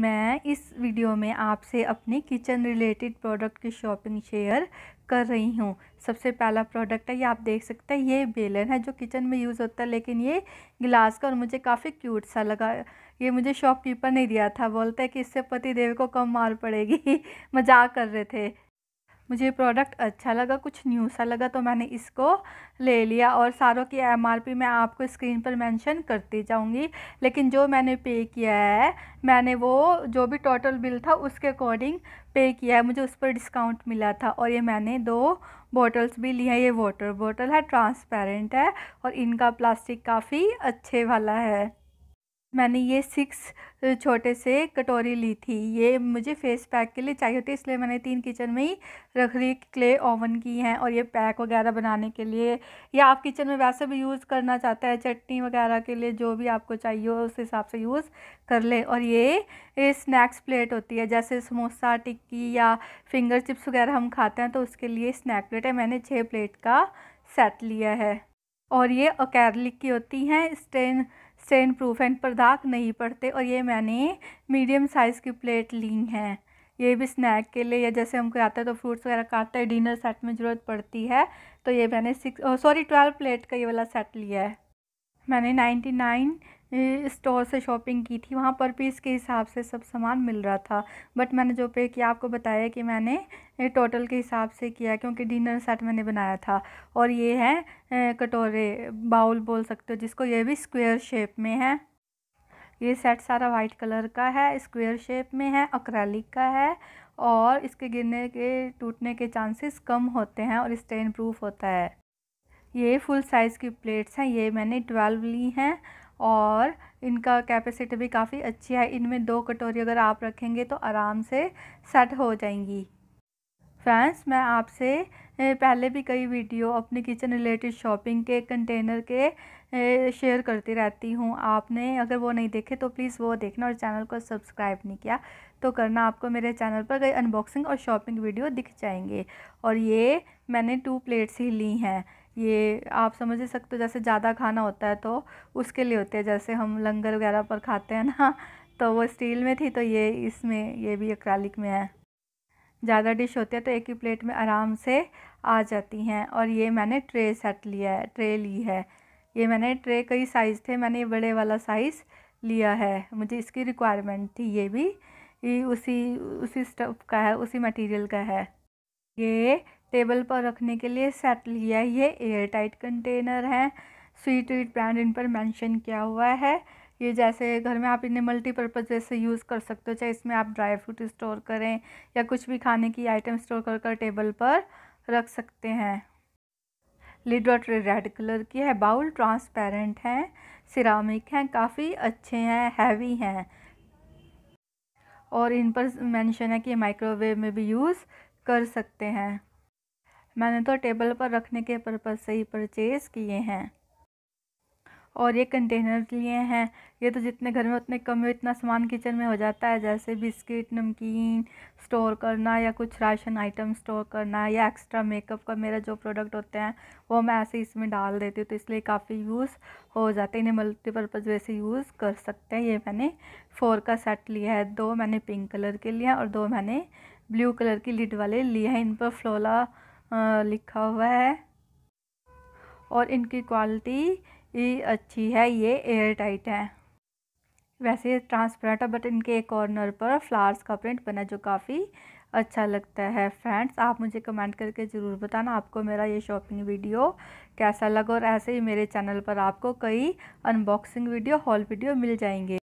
मैं इस वीडियो में आपसे अपने किचन रिलेटेड प्रोडक्ट की शॉपिंग शेयर कर रही हूँ सबसे पहला प्रोडक्ट है ये आप देख सकते हैं ये बेलन है जो किचन में यूज़ होता है लेकिन ये गिलास का और मुझे काफ़ी क्यूट सा लगा ये मुझे शॉपकीपर ने दिया था बोलते हैं कि इससे पति देव को कम मार पड़ेगी मजाक कर रहे थे मुझे प्रोडक्ट अच्छा लगा कुछ न्यू सा लगा तो मैंने इसको ले लिया और सारों की एम आर पी मैं आपको स्क्रीन पर मेंशन करती जाऊँगी लेकिन जो मैंने पे किया है मैंने वो जो भी टोटल बिल था उसके अकॉर्डिंग पे किया है मुझे उस पर डिस्काउंट मिला था और ये मैंने दो बॉटल्स भी लिया हैं ये वाटर बॉटल है ट्रांसपेरेंट है और इनका प्लास्टिक काफ़ी अच्छे वाला है मैंने ये सिक्स छोटे से कटोरी ली थी ये मुझे फेस पैक के लिए चाहिए होती इसलिए मैंने तीन किचन में ही रख रही क्ले ओवन की हैं और ये पैक वगैरह बनाने के लिए या आप किचन में वैसे भी यूज़ करना चाहते हैं चटनी वगैरह के लिए जो भी आपको चाहिए हो उस हिसाब से यूज़ कर ले और ये, ये स्नैक्स प्लेट होती है जैसे समोसा टिक्की या फिंगर चिप्स वगैरह हम खाते हैं तो उसके लिए स्नैक प्लेट है मैंने छः प्लेट का सेट लिया है और ये अकेरलिक की होती हैं स्टेन स्टेन प्रूफ एंड पर दाग नहीं पड़ते और ये मैंने मीडियम साइज़ की प्लेट ली हैं ये भी स्नैक के लिए या जैसे हम आता है तो फ्रूट्स वगैरह काटते हैं डिनर सेट में ज़रूरत पड़ती है तो ये मैंने सिक्स सॉरी ट्वेल्व प्लेट का ये वाला सेट लिया है मैंने नाइन्टी नाइन स्टोर से शॉपिंग की थी वहाँ पर पीस के हिसाब से सब सामान मिल रहा था बट मैंने जो पे किया आपको बताया कि मैंने टोटल के हिसाब से किया क्योंकि डिनर सेट मैंने बनाया था और ये है कटोरे बाउल बोल सकते हो जिसको ये भी स्क्वायर शेप में है ये सेट सारा वाइट कलर का है स्क्वायर शेप में है अक्रैलिक का है और इसके गिरने के टूटने के चांसेस कम होते हैं और स्टेन प्रूफ होता है ये फुल साइज़ की प्लेट्स हैं ये मैंने ट्वेल्व ली हैं और इनका कैपेसिटी भी काफ़ी अच्छी है इनमें दो कटोरी अगर आप रखेंगे तो आराम से सेट हो जाएंगी फ्रेंड्स मैं आपसे पहले भी कई वीडियो अपने किचन रिलेटेड शॉपिंग के कंटेनर के शेयर करती रहती हूँ आपने अगर वो नहीं देखे तो प्लीज़ वो देखना और चैनल को सब्सक्राइब नहीं किया तो करना आपको मेरे चैनल पर कई अनबॉक्सिंग और शॉपिंग वीडियो दिख जाएंगे और ये मैंने टू प्लेट्स ही ली हैं ये आप समझ ही सकते हो जैसे ज़्यादा खाना होता है तो उसके लिए होते हैं जैसे हम लंगर वगैरह पर खाते हैं ना तो वो स्टील में थी तो ये इसमें ये भी अक्रालिक में है ज़्यादा डिश होती है तो एक ही प्लेट में आराम से आ जाती हैं और ये मैंने ट्रे सेट लिया है ट्रे ली है ये मैंने ट्रे कई साइज़ थे मैंने ये बड़े वाला साइज़ लिया है मुझे इसकी रिक्वायरमेंट थी ये भी ये उसी उसी स्टफ का है उसी मटेरियल का है ये टेबल पर रखने के लिए सेट लिया ये एयर टाइट कंटेनर है स्वीट वीट ब्रांड इन पर मेंशन किया हुआ है ये जैसे घर में आप इन्हें मल्टीपर्पज़ जैसे यूज़ कर सकते हो चाहे इसमें आप ड्राई फ्रूट स्टोर करें या कुछ भी खाने की आइटम स्टोर कर कर टेबल पर रख सकते हैं लिड रेड कलर की है बाउल ट्रांसपेरेंट हैं सिरामिक हैं काफ़ी अच्छे हैं हैवी हैं और इन पर मेंशन है कि माइक्रोवेव में भी यूज़ कर सकते हैं मैंने तो टेबल पर रखने के पर्पज़ से ही परचेज़ किए हैं और ये कंटेनर लिए हैं ये तो जितने घर में उतने कम में इतना सामान किचन में हो जाता है जैसे बिस्किट नमकीन स्टोर करना या कुछ राशन आइटम स्टोर करना या एक्स्ट्रा मेकअप का मेरा जो प्रोडक्ट होते हैं वो मैं ऐसे इसमें डाल देती हूँ तो इसलिए काफ़ी यूज़ हो जाते हैं इन्हें मल्टीपर्पज़ वैसे यूज़ कर सकते हैं ये मैंने फोर का सेट लिया है दो मैंने पिंक कलर के लिए और दो मैंने ब्लू कलर की लिड वाले लिए हैं इन पर फ्लोला लिखा हुआ है और इनकी क्वालिटी अच्छी है ये एयर टाइट है वैसे ट्रांसपेरेंट है बट इनके एक कॉर्नर पर फ्लावर्स का प्रिंट बना जो काफ़ी अच्छा लगता है फ्रेंड्स आप मुझे कमेंट करके ज़रूर बताना आपको मेरा ये शॉपिंग वीडियो कैसा लगा और ऐसे ही मेरे चैनल पर आपको कई अनबॉक्सिंग वीडियो हॉल वीडियो मिल जाएंगे